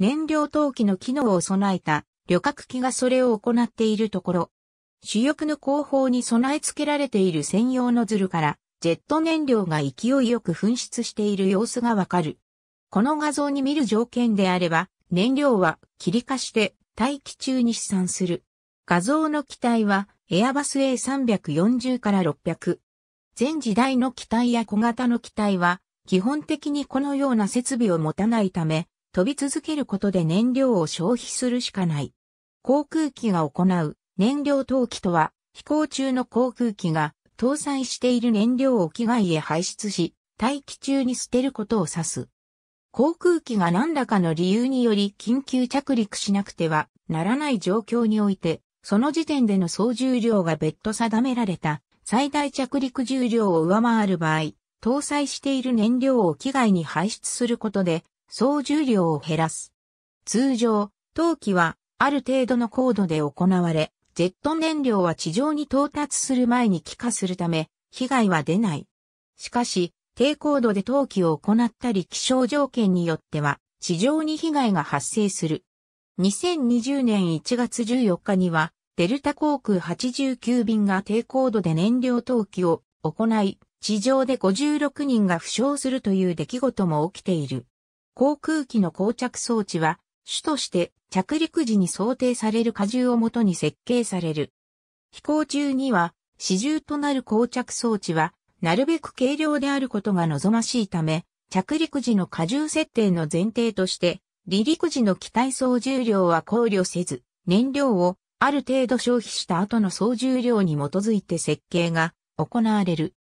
燃料投機の機能を備えた旅客機がそれを行っているところ、主翼の後方に備え付けられている専用ノズルから、ジェット燃料が勢いよく噴出している様子がわかる。この画像に見る条件であれば、燃料は切り化して大気中に飛散する。画像の機体は、エアバス A340 から600。前時代の機体や小型の機体は、基本的にこのような設備を持たないため、飛び続けることで燃料を消費するしかない。航空機が行う燃料投機とは、飛行中の航空機が搭載している燃料を機外へ排出し、大気中に捨てることを指す。航空機が何らかの理由により緊急着陸しなくてはならない状況において、その時点での総重量が別途定められた最大着陸重量を上回る場合、搭載している燃料を機外に排出することで総重量を減らす。通常、投機はある程度の高度で行われ、ジェット燃料は地上に到達する前に気化するため、被害は出ない。しかし、低高度で投機を行ったり気象条件によっては、地上に被害が発生する。2020年1月14日には、デルタ航空89便が低高度で燃料投機を行い、地上で56人が負傷するという出来事も起きている。航空機の膠着装置は、主として着陸時に想定される荷重をもとに設計される。飛行中には、始重となる膠着装置は、なるべく軽量であることが望ましいため、着陸時の荷重設定の前提として、離陸時の機体総重量は考慮せず、燃料をある程度消費した後の総重量に基づいて設計が行われる。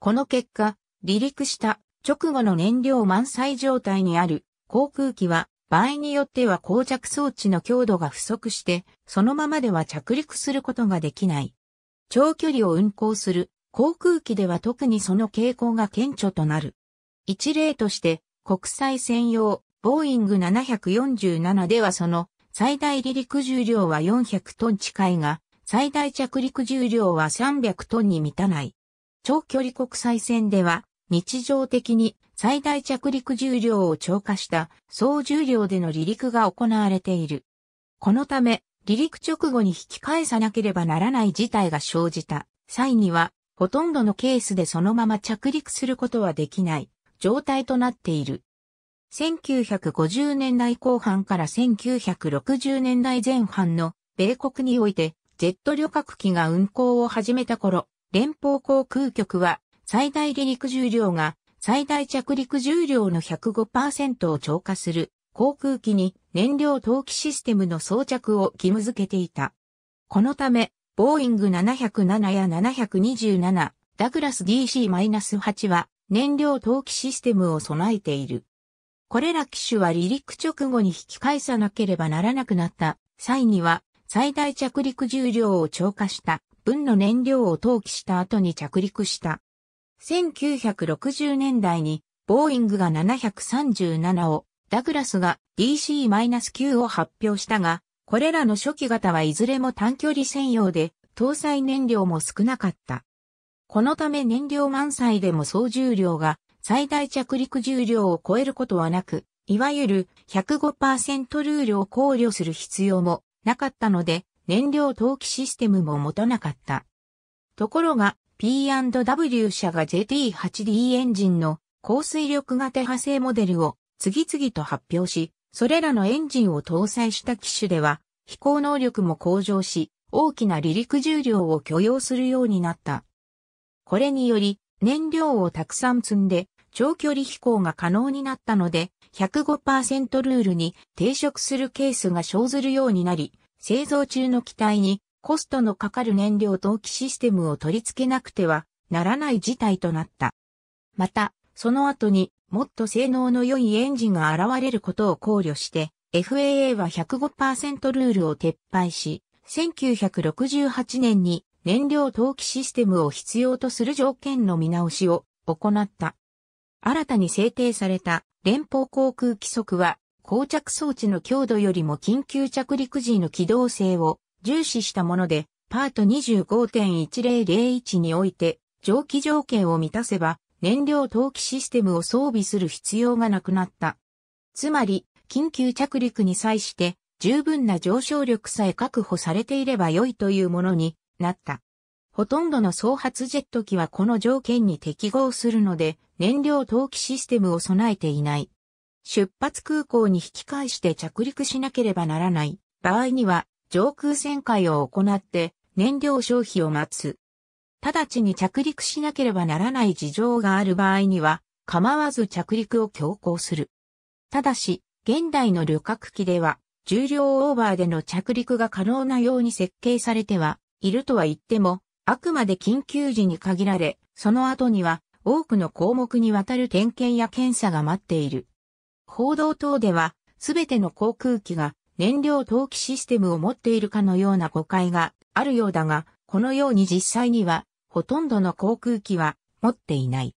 この結果、離陸した直後の燃料満載状態にある航空機は場合によっては膠着装置の強度が不足して、そのままでは着陸することができない。長距離を運航する航空機では特にその傾向が顕著となる。一例として国際専用ボーイング747ではその最大離陸重量は400トン近いが、最大着陸重量は300トンに満たない。長距離国際線では日常的に最大着陸重量を超過した総重量での離陸が行われている。このため、離陸直後に引き返さなければならない事態が生じた際には、ほとんどのケースでそのまま着陸することはできない状態となっている。1950年代後半から1960年代前半の米国においてジェット旅客機が運航を始めた頃、連邦航空局は最大離陸重量が最大着陸重量の105%を超過する航空機に燃料投機システムの装着を義務付けていた。このため、ボーイング707や727、ダグラス DC-8 は燃料投機システムを備えている。これら機種は離陸直後に引き返さなければならなくなった際には最大着陸重量を超過した分の燃料を投棄した後に着陸した1960年代に、ボーイングが737を、ダグラスが DC-9 を発表したが、これらの初期型はいずれも短距離専用で、搭載燃料も少なかった。このため燃料満載でも総重量が最大着陸重量を超えることはなく、いわゆる105%ルールを考慮する必要もなかったので、燃料投棄システムも持たなかった。ところが、P&W 社が JT8D エンジンの高水力型派生モデルを次々と発表し、それらのエンジンを搭載した機種では、飛行能力も向上し、大きな離陸重量を許容するようになった。これにより、燃料をたくさん積んで、長距離飛行が可能になったので、105%ルールに抵触するケースが生ずるようになり、製造中の機体にコストのかかる燃料投機システムを取り付けなくてはならない事態となった。また、その後にもっと性能の良いエンジンが現れることを考慮して、FAA は105%ルールを撤廃し、1968年に燃料投機システムを必要とする条件の見直しを行った。新たに制定された連邦航空規則は、降着装置の強度よりも緊急着陸時の機動性を重視したもので、パート25.1001において、蒸気条件を満たせば、燃料投棄システムを装備する必要がなくなった。つまり、緊急着陸に際して、十分な上昇力さえ確保されていれば良いというものになった。ほとんどの創発ジェット機はこの条件に適合するので、燃料投棄システムを備えていない。出発空港に引き返して着陸しなければならない場合には、上空旋回を行って燃料消費を待つ。直ちに着陸しなければならない事情がある場合には、構わず着陸を強行する。ただし、現代の旅客機では、重量オーバーでの着陸が可能なように設計されては、いるとは言っても、あくまで緊急時に限られ、その後には、多くの項目にわたる点検や検査が待っている。報道等では、すべての航空機が燃料投機システムを持っているかのような誤解があるようだが、このように実際には、ほとんどの航空機は持っていない。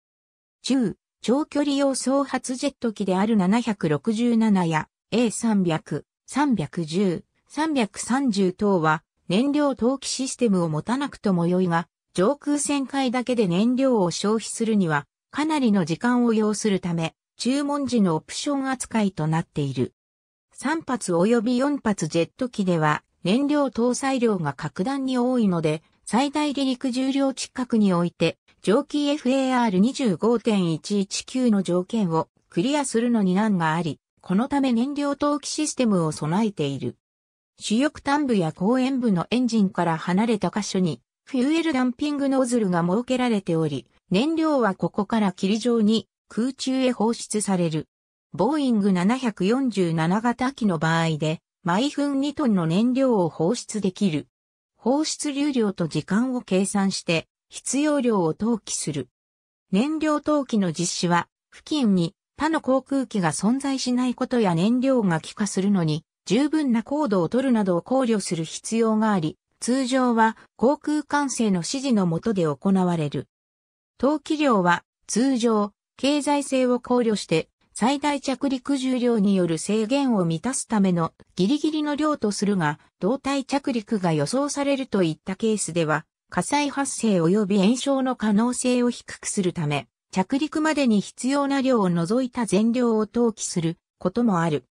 中、長距離用総発ジェット機である767や A300、310、330等は燃料投機システムを持たなくとも良いが、上空旋回だけで燃料を消費するにはかなりの時間を要するため、注文時のオプション扱いとなっている。3発及び4発ジェット機では燃料搭載量が格段に多いので、最大離陸重量近くにおいて、蒸気 FAR25.119 の条件をクリアするのに難があり、このため燃料投機システムを備えている。主翼端部や後円部のエンジンから離れた箇所に、フューエルダンピングノズルが設けられており、燃料はここから霧状に空中へ放出される。ボーイング747型機の場合で、毎分2トンの燃料を放出できる。放出流量と時間を計算して、必要量を投棄する。燃料投棄の実施は、付近に他の航空機が存在しないことや燃料が気化するのに、十分な高度を取るなどを考慮する必要があり、通常は航空管制の指示の下で行われる。投棄量は通常、経済性を考慮して最大着陸重量による制限を満たすためのギリギリの量とするが、胴体着陸が予想されるといったケースでは、火災発生及び炎症の可能性を低くするため、着陸までに必要な量を除いた全量を投棄することもある。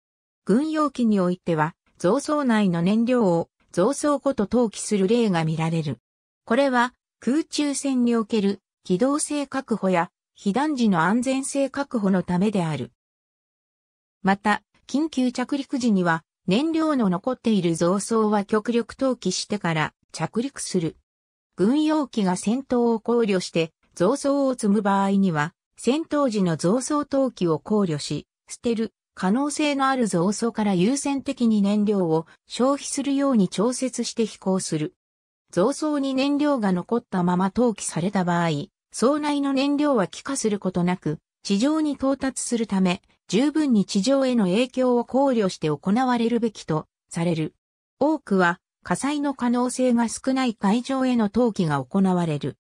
軍用機においては、増装内の燃料を増装ごと投棄する例が見られる。これは空中戦における機動性確保や避難時の安全性確保のためである。また、緊急着陸時には、燃料の残っている増装は極力投棄してから着陸する。軍用機が戦闘を考慮して増装を積む場合には、戦闘時の増装投棄を考慮し、捨てる可能性のある増装から優先的に燃料を消費するように調節して飛行する。増装に燃料が残ったまま投棄された場合、層内の燃料は気化することなく、地上に到達するため、十分に地上への影響を考慮して行われるべきとされる。多くは火災の可能性が少ない海上への投棄が行われる。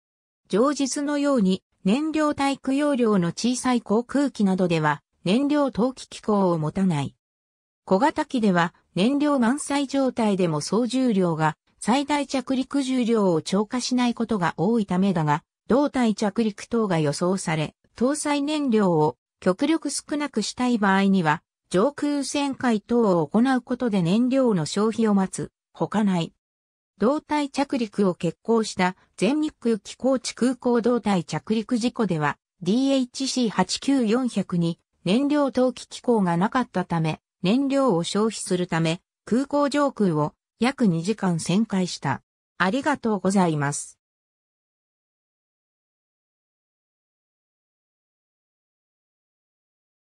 常日のように燃料体育容量の小さい航空機などでは燃料投棄機構を持たない。小型機では燃料満載状態でも総重量が最大着陸重量を超過しないことが多いためだが、胴体着陸等が予想され、搭載燃料を極力少なくしたい場合には、上空旋回等を行うことで燃料の消費を待つ、ほかない。胴体着陸を決行した全日空気高地空港胴体着陸事故では DHC89400 に燃料投棄機構がなかったため燃料を消費するため空港上空を約2時間旋回した。ありがとうございます。